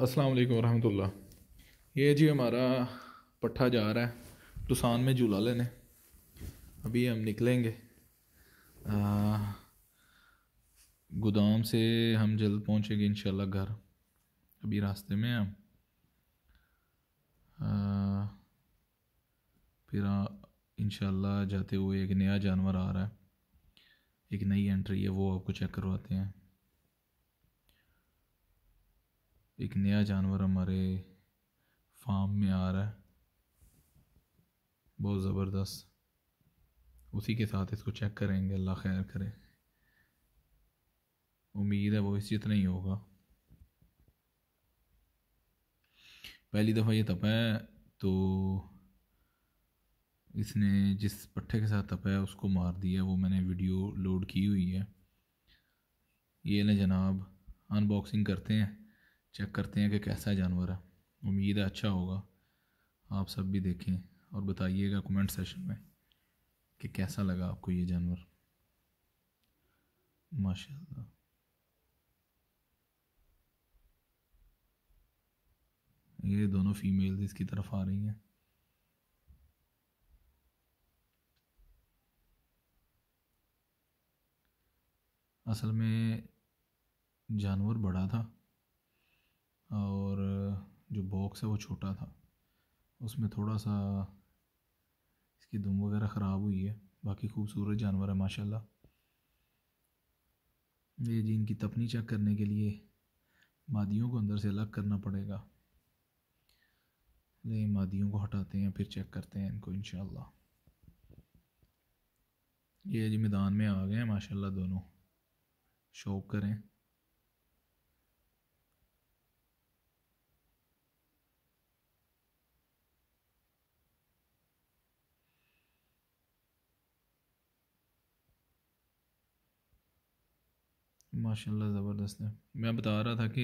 अस्सलाम वालेकुम रहमतुल्लाह ये जी हमारा पट्ठा जा रहा है दुसान में झूला लेने अभी हम निकलेंगे गोदाम से हम जल्द पहुँचेंगे इन घर अभी रास्ते में हम फिर इन जाते हुए एक नया जानवर आ रहा है एक नई एंट्री है वो आपको चेक करवाते हैं एक नया जानवर हमारे फार्म में आ रहा है बहुत ज़बरदस्त उसी के साथ इसको चेक करेंगे अल्लाह खैर करे उम्मीद है वो इस जितना ही होगा पहली दफ़ा ये तपा है तो इसने जिस पट्टे के साथ तपा है उसको मार दिया वो मैंने वीडियो लोड की हुई है ये ना जनाब अनबॉक्सिंग करते हैं चेक करते हैं कि कैसा जानवर है उम्मीद है अच्छा होगा आप सब भी देखें और बताइएगा कमेंट सेशन में कि कैसा लगा आपको ये जानवर माशा ये दोनों फीमेल इसकी तरफ आ रही हैं असल में जानवर बड़ा था और जो बॉक्स है वो छोटा था उसमें थोड़ा सा इसकी दुम वगैरह ख़राब हुई है बाकी खूबसूरत जानवर है माशाल्लाह ये जी इनकी तपनी चेक करने के लिए मादियों को अंदर से अलग करना पड़ेगा ये मादियों को हटाते हैं फिर चेक करते हैं इनको इन ये जी मैदान में आ गए हैं माशाल्लाह दोनों शौक करें माशाल्लाह ज़बरदस्त है मैं बता रहा था कि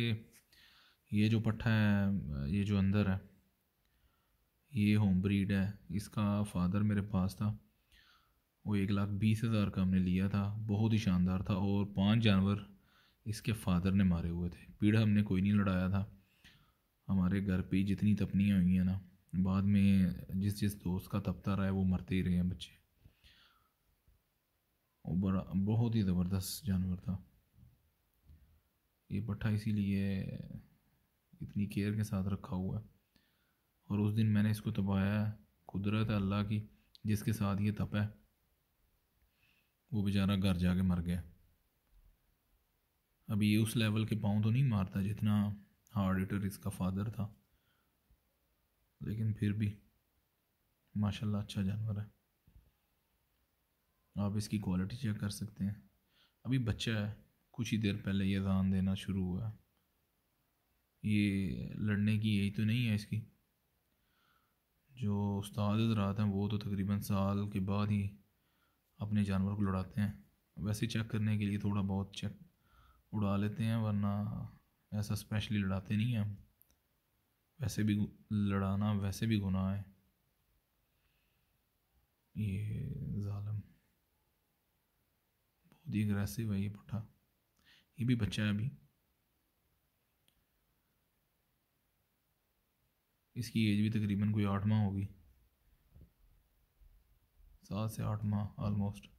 ये जो पट्ठा है ये जो अंदर है ये होम ब्रीड है इसका फादर मेरे पास था वो एक लाख बीस हज़ार का हमने लिया था बहुत ही शानदार था और पांच जानवर इसके फादर ने मारे हुए थे पीड़ा हमने कोई नहीं लड़ाया था हमारे घर पे जितनी तपनियाँ हुई हैं ना बाद में जिस जिस दोस्त का तपता रहा है वो मरते ही रहे हैं बच्चे और बड़ा बहुत ही ज़बरदस्त जानवर था ये पट्ठा इसीलिए इतनी केयर के साथ रखा हुआ है और उस दिन मैंने इसको तपाया है कुदरत है अल्लाह की जिसके साथ ये तपा है वो बेचारा घर जाके मर गया अभी ये उस लेवल के पाँव तो नहीं मारता जितना हार्ड एटर इसका फादर था लेकिन फिर भी माशाल्लाह अच्छा जानवर है आप इसकी क्वालिटी चेक कर सकते हैं अभी बच्चा है कुछ ही देर पहले ये ध्यान देना शुरू हुआ ये लड़ने की यही तो नहीं है इसकी जो उस्ताद रात हैं वो तो तकरीबन साल के बाद ही अपने जानवर को लड़ाते हैं वैसे चेक करने के लिए थोड़ा बहुत चेक उड़ा लेते हैं वरना ऐसा स्पेशली लड़ाते नहीं हैं वैसे भी लड़ाना वैसे भी गुनाह है ये ालम बहुत ही अग्रेसिव है ये पठा ये भी बच्चा है अभी इसकी एज भी तकरीबन कोई आठ माह होगी सात से आठ माह ऑलमोस्ट